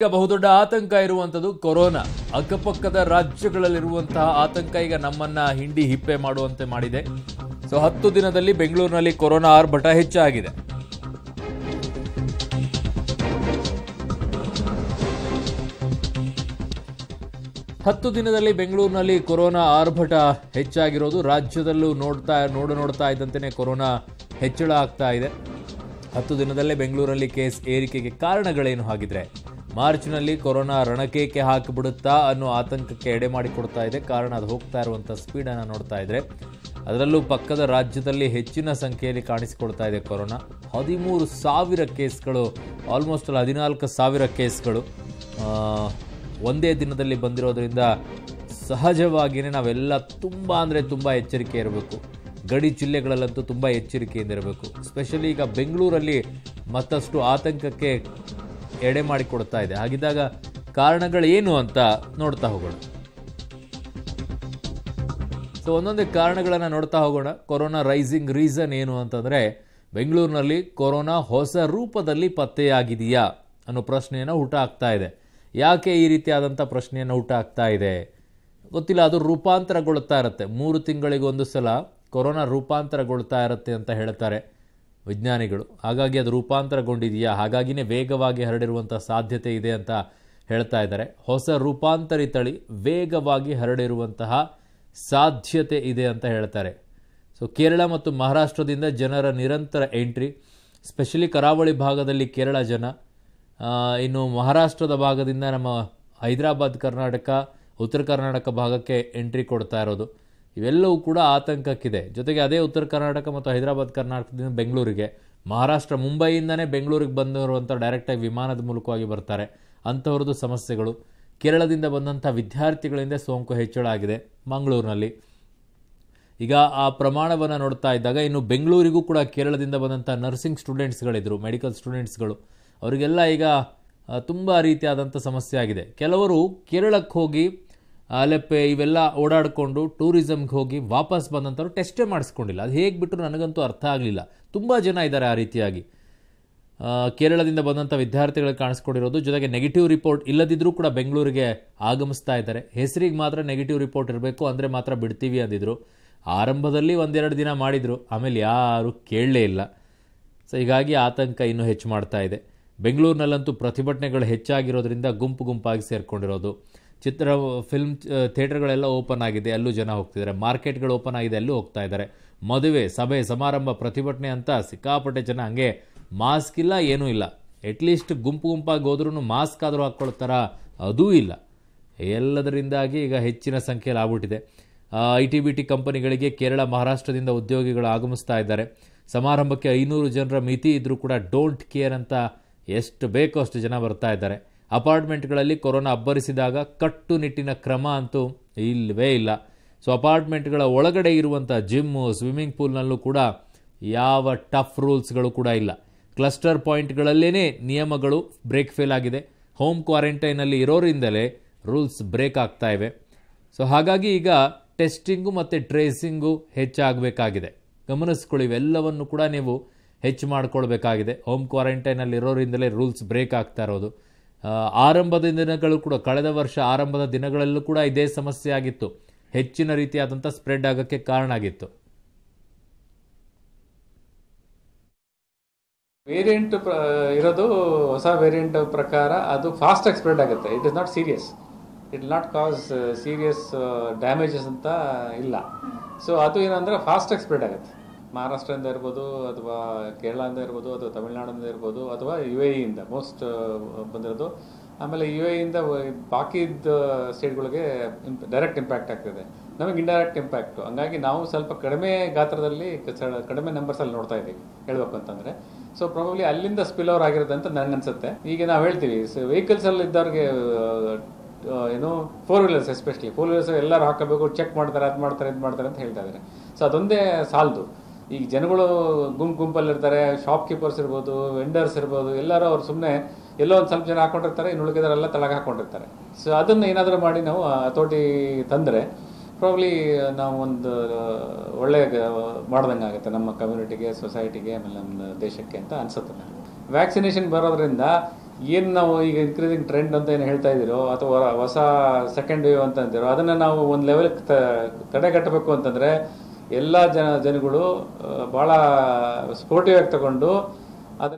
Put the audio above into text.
ಈಗ ಬಹುದೊಡ್ಡ ಆತಂಕ ಇರುವಂಥದ್ದು ಕೊರೋನಾ ಅಕ್ಕಪಕ್ಕದ ರಾಜ್ಯಗಳಲ್ಲಿರುವಂತಹ ಆತಂಕ ಈಗ ನಮ್ಮನ್ನ ಹಿಂಡಿ ಹಿಪ್ಪೆ ಮಾಡುವಂತೆ ಮಾಡಿದೆ ಸೊ ಹತ್ತು ದಿನದಲ್ಲಿ ಬೆಂಗಳೂರಿನಲ್ಲಿ ಕೊರೋನಾ ಆರ್ಭಟ ಹೆಚ್ಚಾಗಿದೆ ಹತ್ತು ದಿನದಲ್ಲಿ ಬೆಂಗಳೂರಿನಲ್ಲಿ ಕೊರೋನಾ ಆರ್ಭಟ ಹೆಚ್ಚಾಗಿರೋದು ರಾಜ್ಯದಲ್ಲೂ ನೋಡ್ತಾ ನೋಡು ನೋಡ್ತಾ ಇದ್ದಂತೆಯೇ ಕೊರೋನಾ ಹೆಚ್ಚಳ ಆಗ್ತಾ ಇದೆ ಹತ್ತು ದಿನದಲ್ಲೇ ಬೆಂಗಳೂರಲ್ಲಿ ಕೇಸ್ ಏರಿಕೆಗೆ ಕಾರಣಗಳೇನು ಹಾಗಿದ್ರೆ ಮಾರ್ಚ್ನಲ್ಲಿ ಕೊರೋನಾ ರಣಕೇಕೆ ಹಾಕಿಬಿಡುತ್ತಾ ಅನ್ನೋ ಆತಂಕಕ್ಕೆ ಎಡೆ ಮಾಡಿಕೊಡ್ತಾ ಇದೆ ಕಾರಣ ಅದು ಹೋಗ್ತಾ ಇರುವಂಥ ಸ್ಪೀಡನ್ನು ನೋಡ್ತಾ ಇದ್ದರೆ ಅದರಲ್ಲೂ ಪಕ್ಕದ ರಾಜ್ಯದಲ್ಲಿ ಹೆಚ್ಚಿನ ಸಂಖ್ಯೆಯಲ್ಲಿ ಕಾಣಿಸಿಕೊಳ್ತಾ ಇದೆ ಕೊರೋನಾ ಹದಿಮೂರು ಸಾವಿರ ಕೇಸ್ಗಳು ಆಲ್ಮೋಸ್ಟ್ ಅಲ್ಲಿ ಹದಿನಾಲ್ಕು ಸಾವಿರ ಕೇಸ್ಗಳು ಒಂದೇ ದಿನದಲ್ಲಿ ಬಂದಿರೋದ್ರಿಂದ ಸಹಜವಾಗಿಯೇ ನಾವೆಲ್ಲ ತುಂಬ ಅಂದರೆ ತುಂಬ ಎಚ್ಚರಿಕೆ ಇರಬೇಕು ಗಡಿ ಜಿಲ್ಲೆಗಳಲ್ಲಂತೂ ತುಂಬ ಎಚ್ಚರಿಕೆಯಿಂದ ಇರಬೇಕು ಸ್ಪೆಷಲಿ ಈಗ ಬೆಂಗಳೂರಲ್ಲಿ ಮತ್ತಷ್ಟು ಆತಂಕಕ್ಕೆ ಎಡೆ ಮಾಡಿಕೊಡ್ತಾ ಇದೆ ಹಾಗಿದ್ದಾಗ ಕಾರಣಗಳೇನು ಅಂತ ನೋಡ್ತಾ ಹೋಗೋಣ ಸೊ ಒಂದೊಂದೇ ಕಾರಣಗಳನ್ನು ನೋಡ್ತಾ ಹೋಗೋಣ ಕೊರೋನಾ ರೈಸಿಂಗ್ ರೀಸನ್ ಏನು ಅಂತಂದರೆ ಬೆಂಗಳೂರಿನಲ್ಲಿ ಕೊರೋನಾ ಹೊಸ ರೂಪದಲ್ಲಿ ಪತ್ತೆಯಾಗಿದೆಯಾ ಅನ್ನೋ ಪ್ರಶ್ನೆಯನ್ನು ಊಟ ಆಗ್ತಾ ಇದೆ ಯಾಕೆ ಈ ರೀತಿಯಾದಂಥ ಪ್ರಶ್ನೆಯನ್ನು ಊಟ ಆಗ್ತಾ ಇದೆ ಗೊತ್ತಿಲ್ಲ ಅದು ರೂಪಾಂತರಗೊಳ್ತಾ ಇರುತ್ತೆ ಮೂರು ತಿಂಗಳಿಗೊಂದು ಸಲ ಕೊರೋನಾ ರೂಪಾಂತರಗೊಳ್ತಾ ಇರುತ್ತೆ ಅಂತ ಹೇಳ್ತಾರೆ ವಿಜ್ಞಾನಿಗಳು ಹಾಗಾಗಿ ಅದು ರೂಪಾಂತರಗೊಂಡಿದೆಯಾ ಹಾಗಾಗಿನೇ ವೇಗವಾಗಿ ಹರಡಿರುವಂಥ ಸಾಧ್ಯತೆ ಇದೆ ಅಂತ ಹೇಳ್ತಾ ಇದ್ದಾರೆ ಹೊಸ ರೂಪಾಂತರಿ ತಳಿ ವೇಗವಾಗಿ ಹರಡಿರುವಂತಹ ಸಾಧ್ಯತೆ ಇದೆ ಅಂತ ಹೇಳ್ತಾರೆ ಸೊ ಕೇರಳ ಮತ್ತು ಮಹಾರಾಷ್ಟ್ರದಿಂದ ಜನರ ನಿರಂತರ ಎಂಟ್ರಿ ಸ್ಪೆಷಲಿ ಕರಾವಳಿ ಭಾಗದಲ್ಲಿ ಕೇರಳ ಜನ ಇನ್ನು ಮಹಾರಾಷ್ಟ್ರದ ಭಾಗದಿಂದ ನಮ್ಮ ಹೈದರಾಬಾದ್ ಕರ್ನಾಟಕ ಉತ್ತರ ಕರ್ನಾಟಕ ಭಾಗಕ್ಕೆ ಎಂಟ್ರಿ ಕೊಡ್ತಾ ಇರೋದು ಇವೆಲ್ಲವೂ ಕೂಡ ಆತಂಕಕ್ಕಿದೆ ಜೊತೆಗೆ ಅದೇ ಉತ್ತರ ಕರ್ನಾಟಕ ಮತ್ತು ಹೈದರಾಬಾದ್ ಕರ್ನಾಟಕದಿಂದ ಬೆಂಗಳೂರಿಗೆ ಮಹಾರಾಷ್ಟ್ರ ಮುಂಬೈಯಿಂದನೇ ಬೆಂಗಳೂರಿಗೆ ಬಂದಿರುವಂಥ ಡೈರೆಕ್ಟಾಗಿ ವಿಮಾನದ ಮೂಲಕವಾಗಿ ಬರ್ತಾರೆ ಅಂಥವ್ರದ್ದು ಸಮಸ್ಯೆಗಳು ಕೇರಳದಿಂದ ಬಂದಂಥ ವಿದ್ಯಾರ್ಥಿಗಳಿಂದ ಸೋಂಕು ಹೆಚ್ಚಳ ಆಗಿದೆ ಮಂಗಳೂರಿನಲ್ಲಿ ಈಗ ಆ ಪ್ರಮಾಣವನ್ನು ನೋಡ್ತಾ ಇದ್ದಾಗ ಇನ್ನು ಬೆಂಗಳೂರಿಗೂ ಕೂಡ ಕೇರಳದಿಂದ ಬಂದಂಥ ನರ್ಸಿಂಗ್ ಸ್ಟೂಡೆಂಟ್ಸ್ಗಳಿದ್ರು ಮೆಡಿಕಲ್ ಸ್ಟೂಡೆಂಟ್ಸ್ಗಳು ಅವರಿಗೆಲ್ಲ ಈಗ ತುಂಬ ರೀತಿಯಾದಂಥ ಸಮಸ್ಯೆ ಆಗಿದೆ ಕೆಲವರು ಕೇರಳಕ್ಕೆ ಹೋಗಿ ಅಲೆಪ್ಪೆ ಇವೆಲ್ಲ ಓಡಾಡಿಕೊಂಡು ಟೂರಿಸಮ್ಗೆ ಹೋಗಿ ವಾಪಸ್ ಬಂದಂಥವ್ರು ಟೆಸ್ಟೇ ಮಾಡಿಸ್ಕೊಂಡಿಲ್ಲ ಅದು ಹೇಗೆ ಬಿಟ್ಟರು ನನಗಂತೂ ಅರ್ಥ ಆಗಲಿಲ್ಲ ತುಂಬ ಜನ ಇದ್ದಾರೆ ಆ ರೀತಿಯಾಗಿ ಕೇರಳದಿಂದ ಬಂದಂಥ ವಿದ್ಯಾರ್ಥಿಗಳಿಗೆ ಕಾಣಿಸ್ಕೊಂಡಿರೋದು ಜೊತೆಗೆ ನೆಗೆಟಿವ್ ರಿಪೋರ್ಟ್ ಇಲ್ಲದಿದ್ದರೂ ಕೂಡ ಬೆಂಗಳೂರಿಗೆ ಆಗಮಿಸ್ತಾ ಇದ್ದಾರೆ ಹೆಸರಿಗೆ ಮಾತ್ರ ನೆಗೆಟಿವ್ ರಿಪೋರ್ಟ್ ಇರಬೇಕು ಅಂದರೆ ಮಾತ್ರ ಬಿಡ್ತೀವಿ ಅಂದಿದ್ರು ಆರಂಭದಲ್ಲಿ ಒಂದೆರಡು ದಿನ ಮಾಡಿದರು ಆಮೇಲೆ ಯಾರೂ ಕೇಳಲೇ ಇಲ್ಲ ಸೊ ಹೀಗಾಗಿ ಆತಂಕ ಇನ್ನೂ ಹೆಚ್ಚು ಮಾಡ್ತಾ ಇದೆ ಬೆಂಗಳೂರಿನಲ್ಲಂತೂ ಪ್ರತಿಭಟನೆಗಳು ಹೆಚ್ಚಾಗಿರೋದ್ರಿಂದ ಗುಂಪು ಗುಂಪಾಗಿ ಸೇರಿಕೊಂಡಿರೋದು ಚಿತ್ರ ಫಿಲ್ಮ್ ಥಿಯೇಟರ್ಗಳೆಲ್ಲ ಓಪನ್ ಆಗಿದೆ ಅಲ್ಲೂ ಜನ ಹೋಗ್ತಿದ್ದಾರೆ ಮಾರ್ಕೆಟ್ಗಳು ಓಪನ್ ಆಗಿದೆ ಅಲ್ಲೂ ಹೋಗ್ತಾ ಇದ್ದಾರೆ ಮದುವೆ ಸಭೆ ಸಮಾರಂಭ ಪ್ರತಿಭಟನೆ ಅಂತ ಸಿಕ್ಕಾಪಟ್ಟೆ ಜನ ಹಂಗೆ ಮಾಸ್ಕ್ ಇಲ್ಲ ಏನೂ ಇಲ್ಲ ಅಟ್ಲೀಸ್ಟ್ ಗುಂಪು ಗುಂಪಾಗಿ ಹೋದ್ರೂ ಮಾಸ್ಕ್ ಆದರೂ ಹಾಕ್ಕೊಳ್ತಾರ ಅದೂ ಇಲ್ಲ ಎಲ್ಲದರಿಂದಾಗಿ ಈಗ ಹೆಚ್ಚಿನ ಸಂಖ್ಯೆಯಲ್ಲಿ ಆಗ್ಬಿಟ್ಟಿದೆ ಐ ಟಿ ಬಿ ಟಿ ಕಂಪನಿಗಳಿಗೆ ಕೇರಳ ಮಹಾರಾಷ್ಟ್ರದಿಂದ ಉದ್ಯೋಗಿಗಳು ಆಗಮಿಸ್ತಾ ಇದ್ದಾರೆ ಸಮಾರಂಭಕ್ಕೆ ಐನೂರು ಜನರ ಮಿತಿ ಇದ್ದರೂ ಕೂಡ ಡೋಂಟ್ ಕೇರ್ ಅಂತ ಎಷ್ಟು ಬೇಕೋ ಅಷ್ಟು ಜನ ಬರ್ತಾ ಇದ್ದಾರೆ ಅಪಾರ್ಟ್ಮೆಂಟ್ಗಳಲ್ಲಿ ಕೊರೋನಾ ಅಬ್ಬರಿಸಿದಾಗ ಕಟ್ಟುನಿಟ್ಟಿನ ಕ್ರಮ ಅಂತೂ ಇಲ್ಲವೇ ಇಲ್ಲ ಸೊ ಅಪಾರ್ಟ್ಮೆಂಟ್ಗಳ ಒಳಗಡೆ ಇರುವಂಥ ಜಿಮ್ಮು ಸ್ವಿಮ್ಮಿಂಗ್ ಪೂಲ್ನಲ್ಲೂ ಕೂಡ ಯಾವ ಟಫ್ ರೂಲ್ಸ್ಗಳು ಕೂಡ ಇಲ್ಲ ಕ್ಲಸ್ಟರ್ ಪಾಯಿಂಟ್ಗಳಲ್ಲೇ ನಿಯಮಗಳು ಬ್ರೇಕ್ ಫೇಲ್ ಆಗಿದೆ ಹೋಮ್ ಕ್ವಾರಂಟೈನಲ್ಲಿ ಇರೋರಿಂದಲೇ ರೂಲ್ಸ್ ಬ್ರೇಕ್ ಆಗ್ತಾ ಇವೆ ಸೊ ಹಾಗಾಗಿ ಈಗ ಟೆಸ್ಟಿಂಗು ಮತ್ತು ಟ್ರೇಸಿಂಗು ಹೆಚ್ಚಾಗಬೇಕಾಗಿದೆ ಗಮನಿಸ್ಕೊಳ್ಳಿ ಇವೆಲ್ಲವನ್ನು ಕೂಡ ನೀವು ಹೆಚ್ಚು ಮಾಡ್ಕೊಳ್ಬೇಕಾಗಿದೆ ಹೋಮ್ ಕ್ವಾರಂಟೈನಲ್ಲಿ ಇರೋರಿಂದಲೇ ರೂಲ್ಸ್ ಬ್ರೇಕ್ ಆಗ್ತಾ ಇರೋದು ಆರಂಭದ ದಿನಗಳು ಕೂಡ ಕಳೆದ ವರ್ಷ ಆರಂಭದ ದಿನಗಳಲ್ಲೂ ಕೂಡ ಇದೇ ಸಮಸ್ಯೆ ಆಗಿತ್ತು ಹೆಚ್ಚಿನ ರೀತಿಯಾದಂಥ ಸ್ಪ್ರೆಡ್ ಆಗೋಕ್ಕೆ ಕಾರಣ ಆಗಿತ್ತು ವೇರಿಯಂಟ್ ಇರೋದು ಹೊಸ ವೇರಿಯಂಟ್ ಪ್ರಕಾರ ಅದು ಫಾಸ್ಟಾಗಿ ಸ್ಪ್ರೆಡ್ ಆಗುತ್ತೆ it is not serious it not cause serious damages ಅಂತ ಇಲ್ಲ ಸೊ ಅದು ಏನಂದ್ರೆ ಫಾಸ್ಟಾಗಿ ಸ್ಪ್ರೆಡ್ ಆಗುತ್ತೆ ಮಹಾರಾಷ್ಟ್ರದಿಂದ ಇರ್ಬೋದು ಅಥವಾ ಕೇರಳದಿಂದ ಇರ್ಬೋದು ಅಥವಾ ತಮಿಳ್ನಾಡಿಂದ ಇರ್ಬೋದು ಅಥವಾ ಯು ಎ ಇಯಿಂದ ಮೋಸ್ಟ್ ಬಂದಿರೋದು ಆಮೇಲೆ ಯು ಎ e ಇಂದ ಬಾಕಿದ ಸ್ಟೇಟ್ಗಳಿಗೆ ಡೈರೆಕ್ಟ್ ಇಂಪ್ಯಾಕ್ಟ್ ಆಗ್ತಿದೆ ನಮಗೆ ಇಂಡೈರೆಕ್ಟ್ ಇಂಪ್ಯಾಕ್ಟು ಹಂಗಾಗಿ ನಾವು ಸ್ವಲ್ಪ ಕಡಿಮೆ ಗಾತ್ರದಲ್ಲಿ ಕಡಿಮೆ ನಂಬರ್ಸಲ್ಲಿ ನೋಡ್ತಾ ಇದ್ದೀವಿ ಹೇಳಬೇಕು ಅಂತಂದರೆ ಸೊ ಪ್ರಾಬಬ್ಲಿ ಅಲ್ಲಿಂದ ಸ್ಪಿಲ್ ಓವರ್ ಆಗಿರೋದು ಅಂತ ನನಗೆ ಅನಿಸುತ್ತೆ ಈಗ ನಾವು ಹೇಳ್ತೀವಿ ವೆಹಿಕಲ್ಸಲ್ಲಿ ಇದ್ದವ್ರಿಗೆ ಏನು four wheelers especially four wheelers ಎಲ್ಲರೂ ಹಾಕಬೇಕು ಚೆಕ್ ಮಾಡ್ತಾರೆ ಅದು ಮಾಡ್ತಾರೆ ಇದು ಮಾಡ್ತಾರೆ ಅಂತ ಹೇಳ್ತಾ ಇದ್ದಾರೆ ಸೊ ಅದೊಂದೇ ಸಾಲದು ಈಗ ಜನಗಳು ಗುಂಪು ಗುಂಪಲ್ಲಿರ್ತಾರೆ ಶಾಪ್ ಕೀಪರ್ಸ್ ಇರ್ಬೋದು ವೆಂಡರ್ಸ್ ಇರ್ಬೋದು ಎಲ್ಲರೂ ಅವ್ರು ಸುಮ್ಮನೆ ಎಲ್ಲೋ ಒಂದು ಸ್ವಲ್ಪ ಜನ ಹಾಕೊಂಡಿರ್ತಾರೆ ಇನ್ನು ಉಳಿದರೆಲ್ಲ ತಳಗೆ ಹಾಕೊಂಡಿರ್ತಾರೆ ಸೊ ಅದನ್ನು ಏನಾದರೂ ಮಾಡಿ ನಾವು ಹತೋಟಿ ತಂದರೆ ಪ್ರಾಬ್ಲಿ ನಾವು ಒಂದು ಒಳ್ಳೆಯ ಮಾಡ್ದಂಗೆ ಆಗುತ್ತೆ ನಮ್ಮ ಕಮ್ಯುನಿಟಿಗೆ ಸೊಸೈಟಿಗೆ ಆಮೇಲೆ ನಮ್ಮ ದೇಶಕ್ಕೆ ಅಂತ ಅನಿಸುತ್ತೆ ನನಗೆ ವ್ಯಾಕ್ಸಿನೇಷನ್ ಬರೋದ್ರಿಂದ ಏನು ನಾವು ಈಗ ಇನ್ಕ್ರೀಸಿಂಗ್ ಟ್ರೆಂಡ್ ಅಂತ ಏನು ಹೇಳ್ತಾ ಇದ್ದೀರೋ ಅಥವಾ ಹೊಸ ಸೆಕೆಂಡ್ ವೇವ್ ಅಂತ ಅಂದಿರೋ ಅದನ್ನು ನಾವು ಒಂದು ಲೆವೆಲ್ ತಡೆಗಟ್ಟಬೇಕು ಅಂತಂದರೆ ಎಲ್ಲ ಜನ ಜನಗಳು ಭಾಳ ಸ್ಪೋರ್ಟಿವ್ ಆಗಿ ತಗೊಂಡು ಅದನ್ನು